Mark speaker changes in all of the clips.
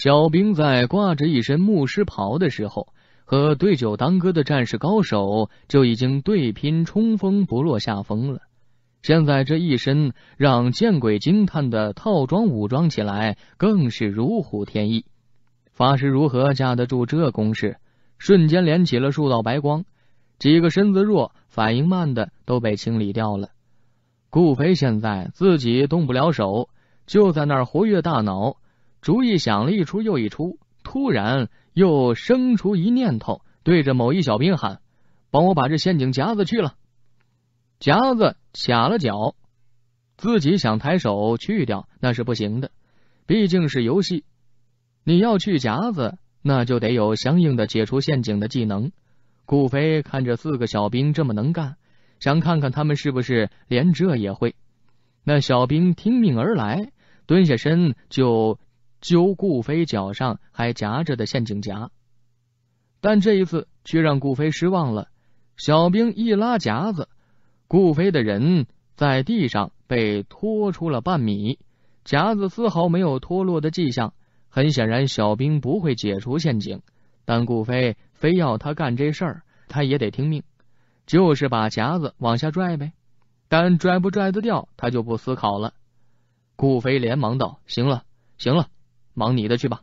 Speaker 1: 小兵在挂着一身牧师袍的时候，和对酒当歌的战士高手就已经对拼冲锋不落下风了。现在这一身让见鬼惊叹的套装武装起来，更是如虎添翼。法师如何架得住这攻势？瞬间连起了数道白光，几个身子弱、反应慢的都被清理掉了。顾飞现在自己动不了手，就在那儿活跃大脑。主意想了一出又一出，突然又生出一念头，对着某一小兵喊：“帮我把这陷阱夹子去了！”夹子卡了脚，自己想抬手去掉那是不行的，毕竟是游戏，你要去夹子，那就得有相应的解除陷阱的技能。顾飞看着四个小兵这么能干，想看看他们是不是连这也会。那小兵听命而来，蹲下身就。揪顾飞脚上还夹着的陷阱夹，但这一次却让顾飞失望了。小兵一拉夹子，顾飞的人在地上被拖出了半米，夹子丝毫没有脱落的迹象。很显然，小兵不会解除陷阱，但顾飞非要他干这事儿，他也得听命，就是把夹子往下拽呗。但拽不拽得掉，他就不思考了。顾飞连忙道：“行了，行了。”忙你的去吧。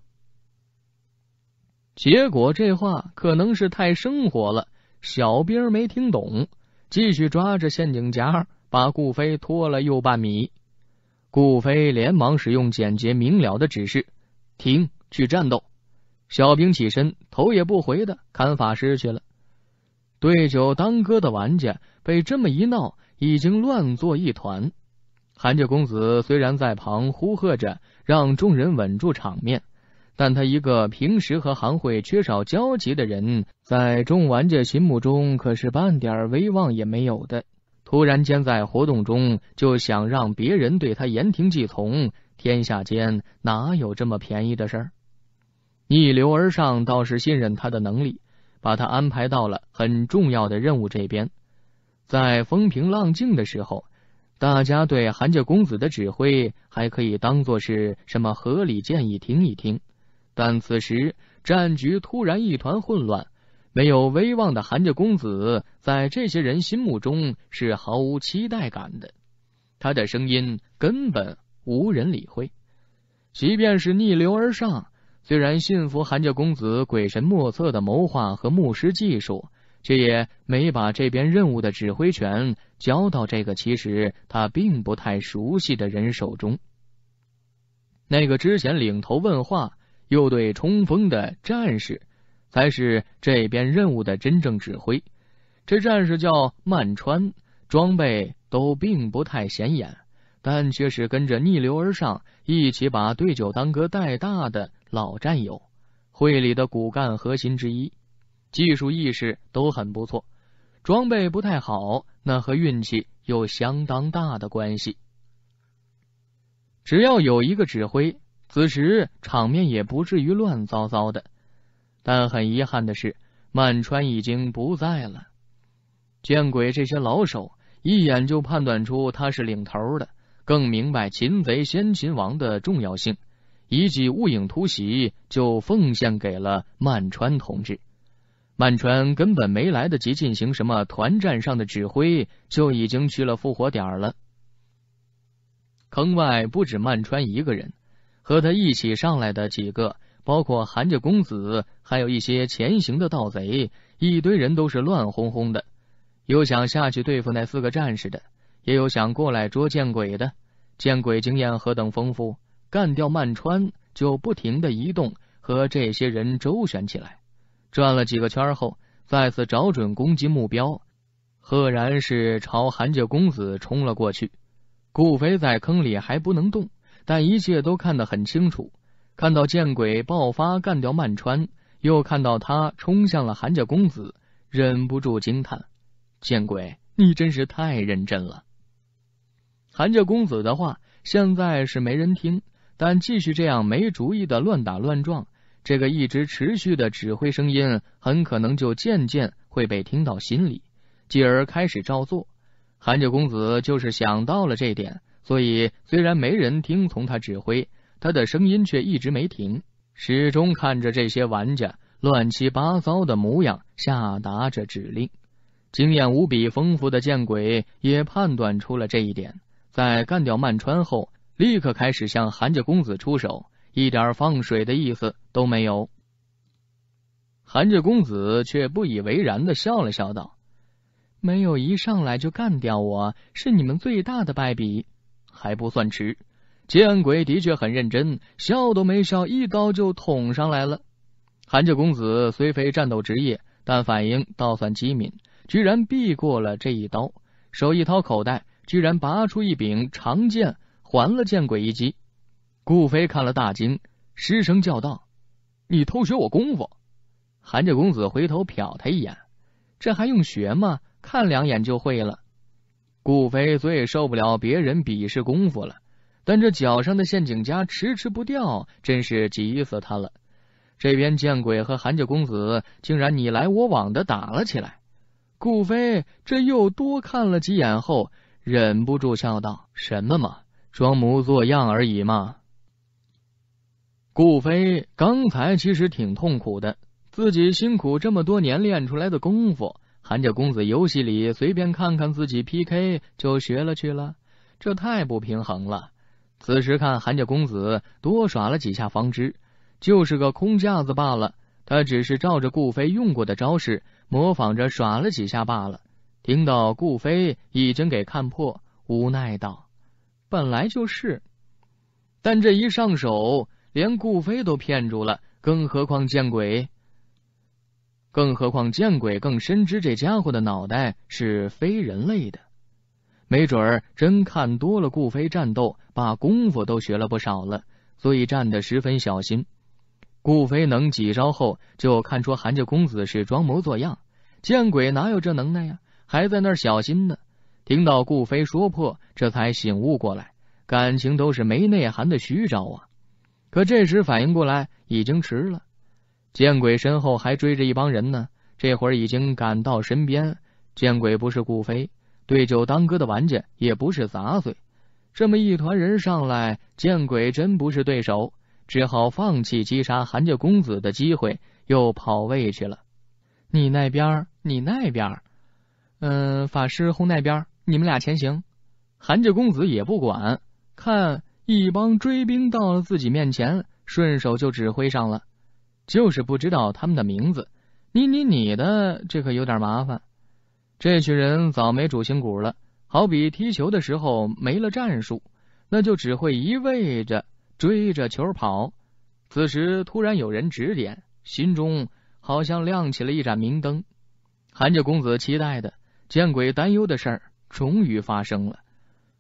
Speaker 1: 结果这话可能是太生活了，小兵没听懂，继续抓着陷阱夹把顾飞拖了又半米。顾飞连忙使用简洁明了的指示：“停，去战斗。”小兵起身，头也不回的砍法师去了。对酒当歌的玩家被这么一闹，已经乱作一团。韩家公子虽然在旁呼喝着让众人稳住场面，但他一个平时和行会缺少交集的人，在众玩家心目中可是半点威望也没有的。突然间在活动中就想让别人对他言听计从，天下间哪有这么便宜的事儿？逆流而上倒是信任他的能力，把他安排到了很重要的任务这边。在风平浪静的时候。大家对韩家公子的指挥还可以当做是什么合理建议听一听，但此时战局突然一团混乱，没有威望的韩家公子在这些人心目中是毫无期待感的，他的声音根本无人理会，即便是逆流而上，虽然信服韩家公子鬼神莫测的谋划和牧师技术。却也没把这边任务的指挥权交到这个其实他并不太熟悉的人手中。那个之前领头问话又对冲锋的战士，才是这边任务的真正指挥。这战士叫曼川，装备都并不太显眼，但却是跟着逆流而上，一起把对酒当歌带大的老战友，会里的骨干核心之一。技术意识都很不错，装备不太好，那和运气有相当大的关系。只要有一个指挥，此时场面也不至于乱糟糟的。但很遗憾的是，曼川已经不在了。见鬼，这些老手一眼就判断出他是领头的，更明白“擒贼先擒王”的重要性，一记雾影突袭就奉献给了曼川同志。曼川根本没来得及进行什么团战上的指挥，就已经去了复活点了。坑外不止曼川一个人，和他一起上来的几个，包括韩家公子，还有一些前行的盗贼，一堆人都是乱哄哄的，有想下去对付那四个战士的，也有想过来捉见鬼的。见鬼经验何等丰富，干掉曼川就不停的移动，和这些人周旋起来。转了几个圈后，再次找准攻击目标，赫然是朝韩家公子冲了过去。顾飞在坑里还不能动，但一切都看得很清楚。看到见鬼爆发干掉曼川，又看到他冲向了韩家公子，忍不住惊叹：“见鬼，你真是太认真了！”韩家公子的话现在是没人听，但继续这样没主意的乱打乱撞。这个一直持续的指挥声音，很可能就渐渐会被听到心里，继而开始照做。韩家公子就是想到了这点，所以虽然没人听从他指挥，他的声音却一直没停，始终看着这些玩家乱七八糟的模样，下达着指令。经验无比丰富的见鬼也判断出了这一点，在干掉曼川后，立刻开始向韩家公子出手。一点放水的意思都没有。韩家公子却不以为然的笑了笑道：“没有一上来就干掉我是你们最大的败笔，还不算迟。见鬼的确很认真，笑都没笑，一刀就捅上来了。”韩家公子虽非战斗职业，但反应倒算机敏，居然避过了这一刀，手一掏口袋，居然拔出一柄长剑还了见鬼一击。顾飞看了大惊，失声叫道：“你偷学我功夫？”韩家公子回头瞟他一眼，这还用学吗？看两眼就会了。顾飞最受不了别人鄙视功夫了，但这脚上的陷阱夹迟迟不掉，真是急死他了。这边见鬼和韩家公子竟然你来我往的打了起来。顾飞这又多看了几眼后，忍不住笑道：“什么嘛，装模作样而已嘛。”顾飞刚才其实挺痛苦的，自己辛苦这么多年练出来的功夫，韩家公子游戏里随便看看自己 PK 就学了去了，这太不平衡了。此时看韩家公子多耍了几下，方知就是个空架子罢了。他只是照着顾飞用过的招式模仿着耍了几下罢了。听到顾飞已经给看破，无奈道：“本来就是，但这一上手。”连顾飞都骗住了，更何况见鬼？更何况见鬼？更深知这家伙的脑袋是非人类的，没准儿真看多了顾飞战斗，把功夫都学了不少了，所以站得十分小心。顾飞能几招后，就看出韩家公子是装模作样。见鬼哪有这能耐呀？还在那儿小心呢？听到顾飞说破，这才醒悟过来，感情都是没内涵的虚招啊！可这时反应过来，已经迟了。见鬼，身后还追着一帮人呢，这会儿已经赶到身边。见鬼不是顾飞，对酒当歌的玩家也不是杂碎，这么一团人上来，见鬼真不是对手，只好放弃击杀韩家公子的机会，又跑位去了。你那边，你那边，嗯，法师轰那边，你们俩前行。韩家公子也不管，看。一帮追兵到了自己面前，顺手就指挥上了，就是不知道他们的名字。你你你的，这可有点麻烦。这群人早没主心骨了，好比踢球的时候没了战术，那就只会一味着追着球跑。此时突然有人指点，心中好像亮起了一盏明灯。韩家公子期待的、见鬼担忧的事儿终于发生了，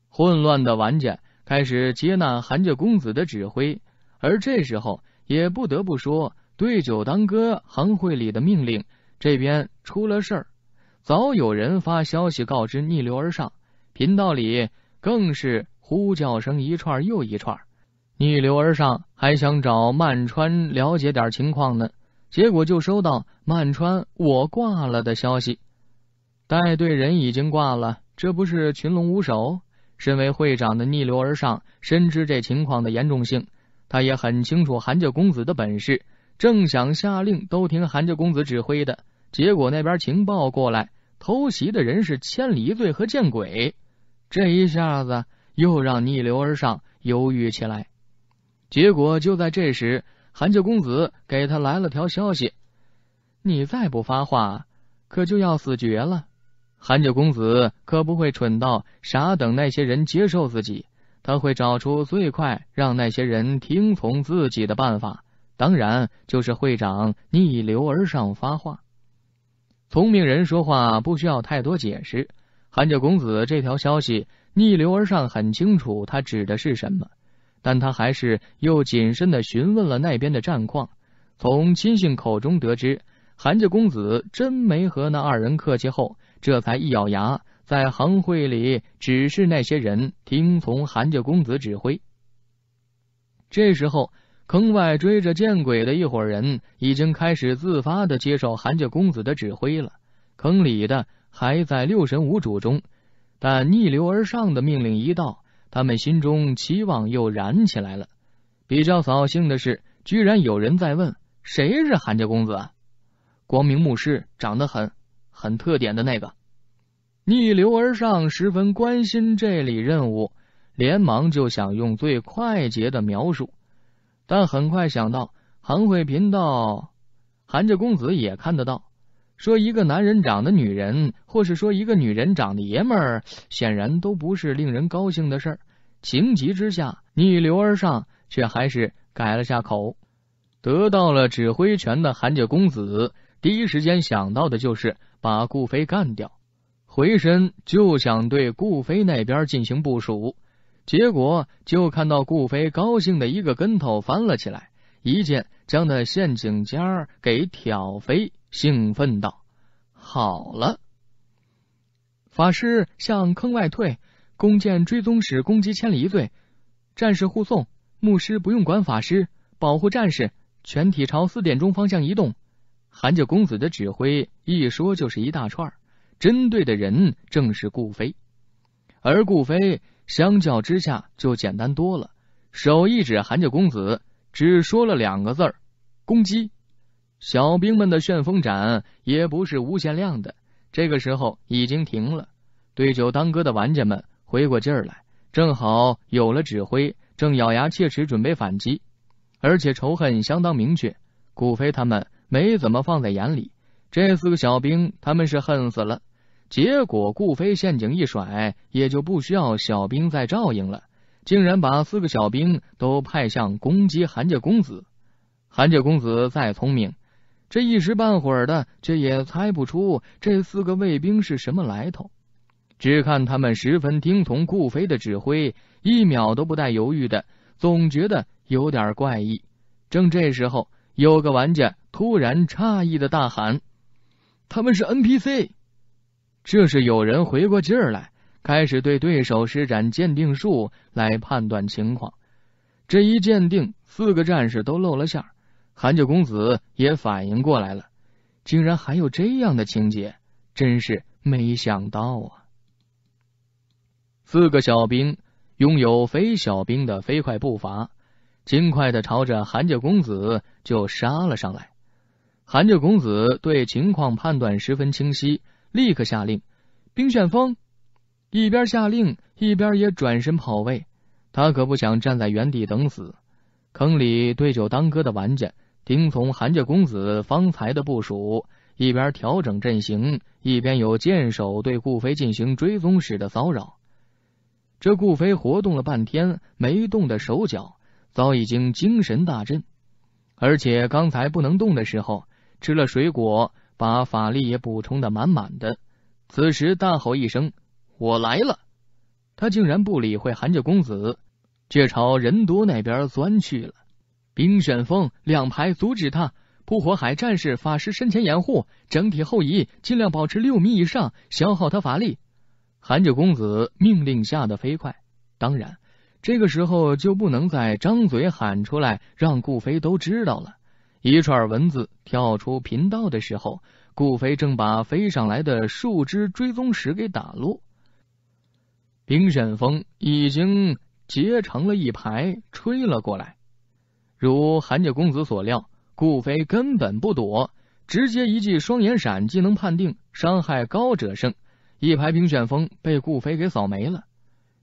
Speaker 1: 混乱的玩家。开始接纳韩家公子的指挥，而这时候也不得不说，对酒当歌行会里的命令这边出了事儿，早有人发消息告知逆流而上频道里更是呼叫声一串又一串。逆流而上还想找曼川了解点情况呢，结果就收到曼川我挂了的消息，带队人已经挂了，这不是群龙无首？身为会长的逆流而上深知这情况的严重性，他也很清楚韩家公子的本事，正想下令都听韩家公子指挥的，结果那边情报过来，偷袭的人是千里醉和见鬼，这一下子又让逆流而上犹豫起来。结果就在这时，韩家公子给他来了条消息：“你再不发话，可就要死绝了。”韩家公子可不会蠢到傻等那些人接受自己，他会找出最快让那些人听从自己的办法。当然，就是会长逆流而上发话。聪明人说话不需要太多解释。韩家公子这条消息逆流而上很清楚，他指的是什么，但他还是又谨慎的询问了那边的战况。从亲信口中得知，韩家公子真没和那二人客气后。这才一咬牙，在行会里指示那些人听从韩家公子指挥。这时候，坑外追着见鬼的一伙人已经开始自发的接受韩家公子的指挥了。坑里的还在六神无主中，但逆流而上的命令一到，他们心中期望又燃起来了。比较扫兴的是，居然有人在问：“谁是韩家公子？”啊？光明牧师，长得很。很特点的那个，逆流而上十分关心这里任务，连忙就想用最快捷的描述，但很快想到韩慧频道韩家公子也看得到，说一个男人长的女人，或是说一个女人长的爷们儿，显然都不是令人高兴的事儿。情急之下，逆流而上却还是改了下口。得到了指挥权的韩家公子第一时间想到的就是。把顾飞干掉，回身就想对顾飞那边进行部署，结果就看到顾飞高兴的一个跟头翻了起来，一剑将那陷阱尖儿给挑飞，兴奋道：“好了，法师向坑外退，弓箭追踪使攻击千里一队，战士护送，牧师不用管法师，保护战士，全体朝四点钟方向移动。”韩家公子的指挥一说就是一大串，针对的人正是顾飞，而顾飞相较之下就简单多了，手一指韩家公子，只说了两个字儿：“攻击。”小兵们的旋风斩也不是无限量的，这个时候已经停了。对酒当歌的玩家们回过劲儿来，正好有了指挥，正咬牙切齿准备反击，而且仇恨相当明确。顾飞他们。没怎么放在眼里，这四个小兵他们是恨死了。结果顾飞陷阱一甩，也就不需要小兵再照应了，竟然把四个小兵都派向攻击韩家公子。韩家公子再聪明，这一时半会儿的却也猜不出这四个卫兵是什么来头，只看他们十分听从顾飞的指挥，一秒都不带犹豫的，总觉得有点怪异。正这时候，有个玩家。突然，诧异的大喊：“他们是 NPC！” 这是有人回过劲儿来，开始对对手施展鉴定术来判断情况。这一鉴定，四个战士都露了馅儿。韩家公子也反应过来了，竟然还有这样的情节，真是没想到啊！四个小兵拥有飞小兵的飞快步伐，轻快的朝着韩家公子就杀了上来。韩家公子对情况判断十分清晰，立刻下令：“冰旋风！”一边下令，一边也转身跑位。他可不想站在原地等死。坑里对酒当歌的玩家听从韩家公子方才的部署，一边调整阵型，一边有箭手对顾飞进行追踪式的骚扰。这顾飞活动了半天没动的手脚，早已经精神大振，而且刚才不能动的时候。吃了水果，把法力也补充的满满的。此时大吼一声：“我来了！”他竟然不理会韩家公子，却朝人多那边钻去了。冰旋风两排阻止他，扑火海战士、法师身前掩护，整体后移，尽量保持六米以上，消耗他法力。韩家公子命令下的飞快，当然这个时候就不能再张嘴喊出来，让顾飞都知道了。一串文字跳出频道的时候，顾飞正把飞上来的树枝追踪石给打落。冰旋风已经结成了一排，吹了过来。如韩家公子所料，顾飞根本不躲，直接一记双眼闪技能判定，伤害高者胜。一排冰旋风被顾飞给扫没了。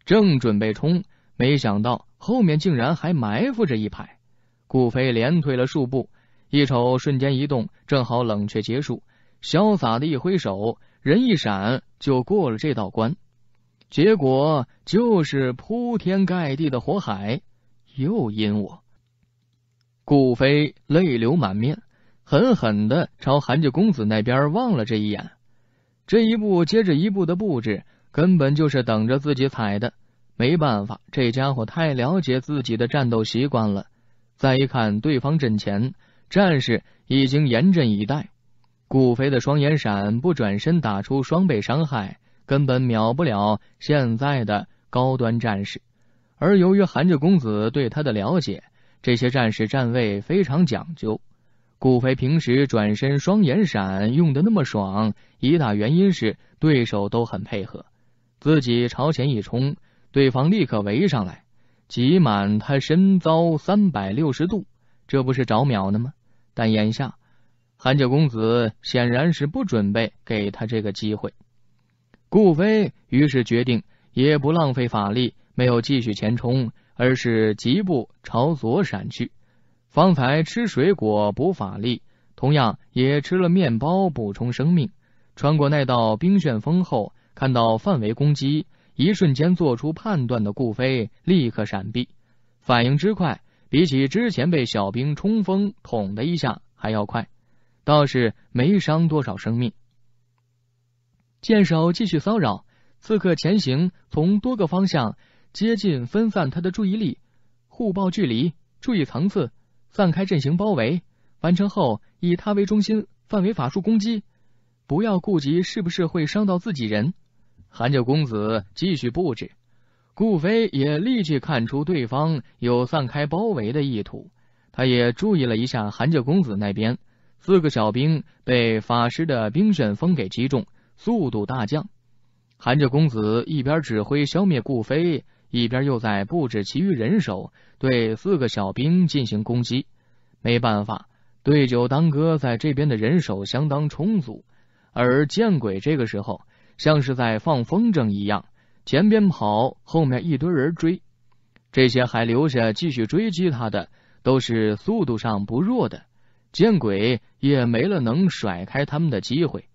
Speaker 1: 正准备冲，没想到后面竟然还埋伏着一排。顾飞连退了数步。一瞅，瞬间移动，正好冷却结束，潇洒的一挥手，人一闪就过了这道关。结果就是铺天盖地的火海，又阴我顾飞泪流满面，狠狠的朝韩家公子那边望了这一眼。这一步接着一步的布置，根本就是等着自己踩的。没办法，这家伙太了解自己的战斗习惯了。再一看对方阵前。战士已经严阵以待，顾飞的双眼闪不转身打出双倍伤害，根本秒不了现在的高端战士。而由于韩志公子对他的了解，这些战士站位非常讲究。顾飞平时转身双眼闪用的那么爽，一大原因是对手都很配合，自己朝前一冲，对方立刻围上来，挤满他身遭三百六十度，这不是找秒呢吗？但眼下，韩家公子显然是不准备给他这个机会。顾飞于是决定也不浪费法力，没有继续前冲，而是疾步朝左闪去。方才吃水果补法力，同样也吃了面包补充生命。穿过那道冰旋风后，看到范围攻击，一瞬间做出判断的顾飞立刻闪避，反应之快。比起之前被小兵冲锋捅的一下还要快，倒是没伤多少生命。剑手继续骚扰，刺客前行，从多个方向接近，分散他的注意力，互报距离，注意层次，散开阵型包围。完成后，以他为中心，范围法术攻击，不要顾及是不是会伤到自己人。韩家公子继续布置。顾飞也立即看出对方有散开包围的意图，他也注意了一下韩家公子那边，四个小兵被法师的冰旋风给击中，速度大降。韩家公子一边指挥消灭顾飞，一边又在布置其余人手对四个小兵进行攻击。没办法，对酒当歌在这边的人手相当充足，而见鬼这个时候像是在放风筝一样。前边跑，后面一堆人追。这些还留下继续追击他的，都是速度上不弱的。见鬼也没了能甩开他们的机会。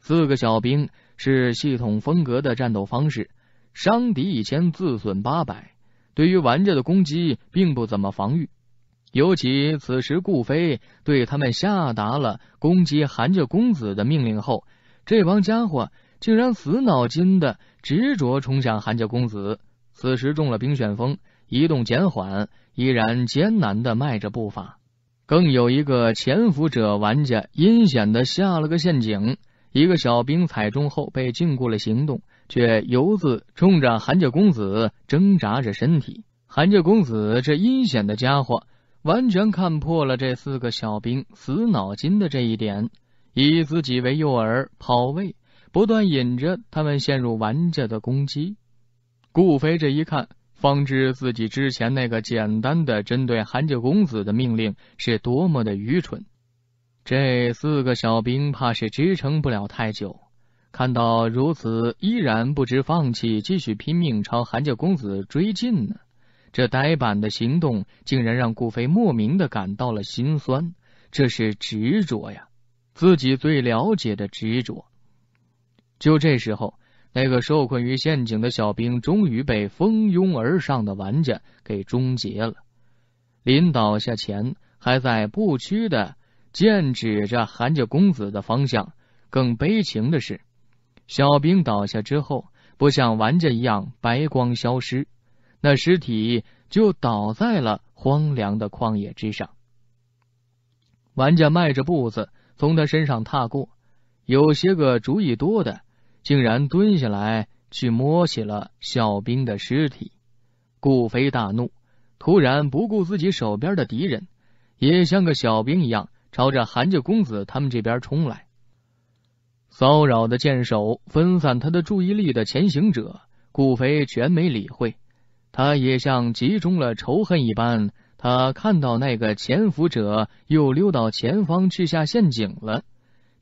Speaker 1: 四个小兵是系统风格的战斗方式，伤敌一千，自损八百。对于玩家的攻击，并不怎么防御。尤其此时顾飞对他们下达了攻击韩家公子的命令后，这帮家伙竟然死脑筋的。执着冲向韩家公子，此时中了冰旋风，移动减缓，依然艰难的迈着步伐。更有一个潜伏者玩家阴险的下了个陷阱，一个小兵踩中后被禁锢了行动，却犹自冲着韩家公子挣扎着身体。韩家公子这阴险的家伙，完全看破了这四个小兵死脑筋的这一点，以自己为诱饵跑位。不断引着他们陷入玩家的攻击。顾飞这一看，方知自己之前那个简单的针对韩家公子的命令是多么的愚蠢。这四个小兵怕是支撑不了太久。看到如此，依然不知放弃，继续拼命朝韩家公子追进呢。这呆板的行动，竟然让顾飞莫名的感到了心酸。这是执着呀，自己最了解的执着。就这时候，那个受困于陷阱的小兵终于被蜂拥而上的玩家给终结了。临倒下前，还在不屈的剑指着韩家公子的方向。更悲情的是，小兵倒下之后，不像玩家一样白光消失，那尸体就倒在了荒凉的旷野之上。玩家迈着步子从他身上踏过，有些个主意多的。竟然蹲下来去摸起了小兵的尸体，顾飞大怒，突然不顾自己手边的敌人，也像个小兵一样朝着韩家公子他们这边冲来。骚扰的箭手分散他的注意力的前行者，顾飞全没理会。他也像集中了仇恨一般，他看到那个潜伏者又溜到前方去下陷阱了。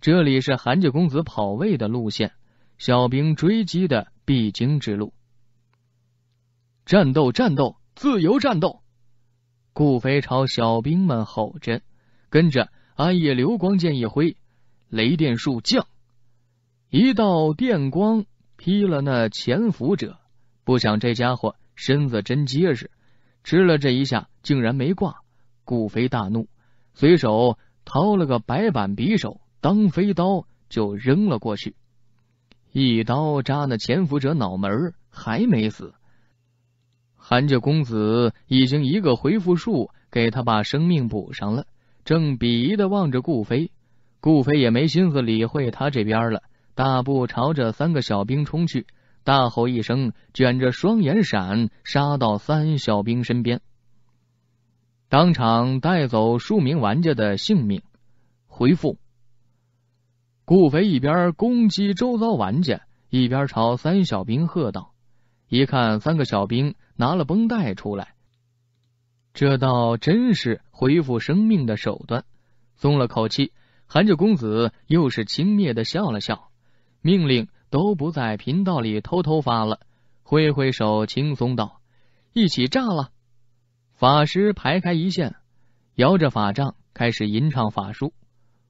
Speaker 1: 这里是韩家公子跑位的路线。小兵追击的必经之路，战斗，战斗，自由战斗！顾飞朝小兵们吼着，跟着暗夜流光剑一挥，雷电术降，一道电光劈了那潜伏者。不想这家伙身子真结实，吃了这一下竟然没挂。顾飞大怒，随手掏了个白板匕首当飞刀，就扔了过去。一刀扎那潜伏者脑门还没死，韩家公子已经一个回复术给他把生命补上了，正鄙夷的望着顾飞，顾飞也没心思理会他这边了，大步朝着三个小兵冲去，大吼一声，卷着双眼闪，杀到三小兵身边，当场带走数名玩家的性命，回复。顾飞一边攻击周遭玩家，一边朝三小兵喝道：“一看，三个小兵拿了绷带出来，这倒真是恢复生命的手段。”松了口气，韩家公子又是轻蔑的笑了笑，命令都不在频道里偷偷发了，挥挥手，轻松道：“一起炸了！”法师排开一线，摇着法杖，开始吟唱法术。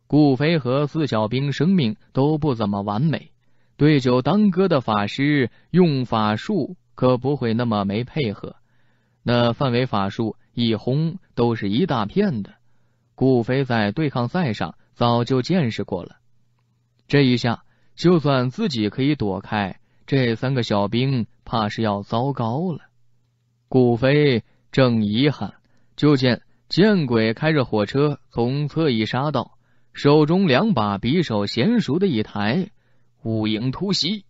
Speaker 1: 顾飞和四小兵生命都不怎么完美。对酒当歌的法师用法术可不会那么没配合，那范围法术一轰都是一大片的。顾飞在对抗赛上早就见识过了，这一下就算自己可以躲开，这三个小兵怕是要糟糕了。顾飞正遗憾，就见见鬼开着火车从侧翼杀到。手中两把匕首娴熟的一抬，五影突袭。